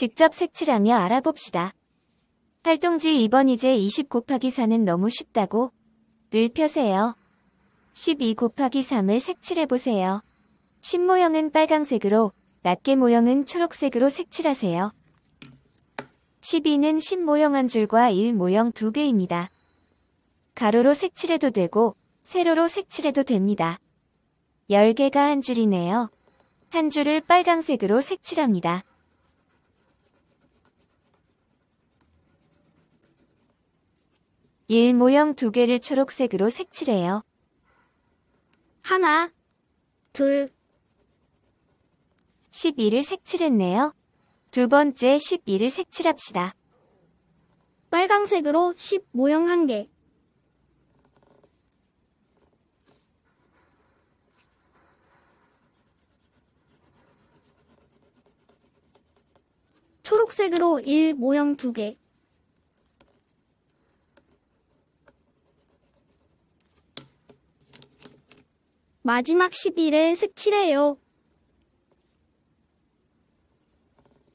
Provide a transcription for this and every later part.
직접 색칠하며 알아봅시다. 활동지 2번 이제 20 곱하기 4는 너무 쉽다고 늘 펴세요. 12 곱하기 3을 색칠해보세요. 10 모형은 빨강색으로, 낱개 모형은 초록색으로 색칠하세요. 12는 10 모형 한 줄과 1 모형 두 개입니다. 가로로 색칠해도 되고, 세로로 색칠해도 됩니다. 10개가 한 줄이네요. 한 줄을 빨강색으로 색칠합니다. 일 모형 두 개를 초록색으로 색칠해요. 하나, 둘, 12를 색칠했네요. 두 번째 12를 색칠합시다. 빨강색으로 10 모형 한 개. 초록색으로 1 모형 두 개. 마지막 10일에 색칠해요.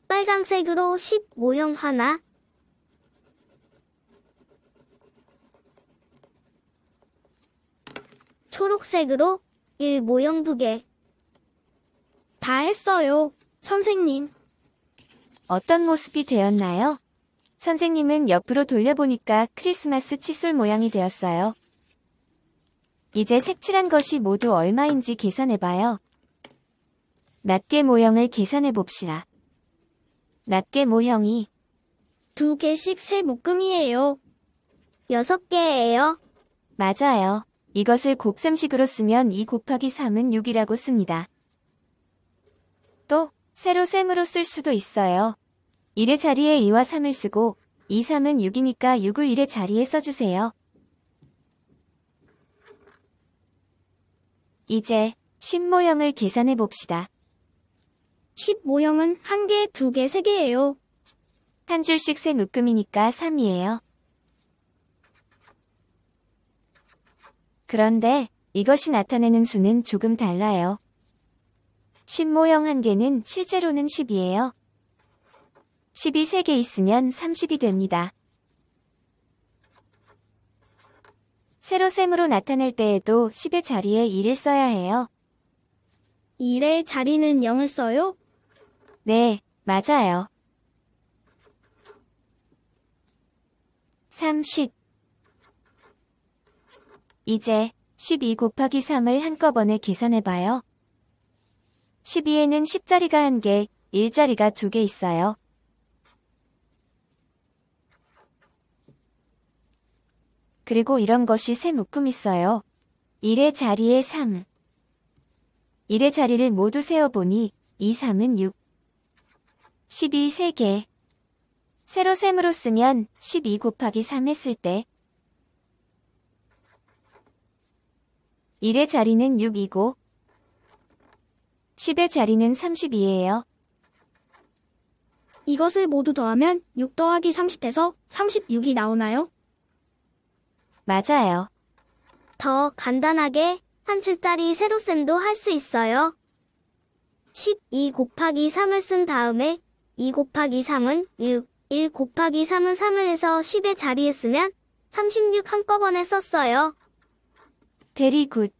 빨간색으로 10 모형 하나, 초록색으로 1 모형 두 개. 다 했어요, 선생님. 어떤 모습이 되었나요? 선생님은 옆으로 돌려보니까 크리스마스 칫솔 모양이 되었어요. 이제 색칠한 것이 모두 얼마인지 계산해봐요. 낱개 모형을 계산해봅시다. 낱개 모형이 두 개씩 세 묶음이에요. 여섯 개예요. 맞아요. 이것을 곱셈식으로 쓰면 2 곱하기 3은 6이라고 씁니다. 또 세로 셈으로 쓸 수도 있어요. 1의 자리에 2와 3을 쓰고 2, 3은 6이니까 6을 1의 자리에 써주세요. 이제 10모형을 계산해 봅시다. 10모형은 1개2개3개예요한 줄씩 세 묶음이니까 3이에요. 그런데 이것이 나타내는 수는 조금 달라요. 10모형 1 개는 실제로는 10이에요. 10이 3개 있으면 30이 됩니다. 새로 셈으로 나타날 때에도 10의 자리에 1을 써야 해요. 1의 자리는 0을 써요? 네, 맞아요. 30 이제 12 곱하기 3을 한꺼번에 계산해봐요. 12에는 10자리가 1개, 1자리가 2개 있어요. 그리고 이런 것이 새 묶음 있어요. 1의 자리에 3. 1의 자리를 모두 세어보니 2, 3은 6. 12 3개. 새로 셈으로 쓰면 12 곱하기 3 했을 때 1의 자리는 6이고 10의 자리는 32예요. 이것을 모두 더하면 6 더하기 30해서 36이 나오나요? 맞아요. 더 간단하게 한 줄짜리 세로셈도 할 수 있어요. 12 곱하기 3을 쓴 다음에 2 곱하기 3은 6, 1 곱하기 3은 3을 해서 10의 자리에 쓰면 36 한꺼번에 썼어요. 베리 굿.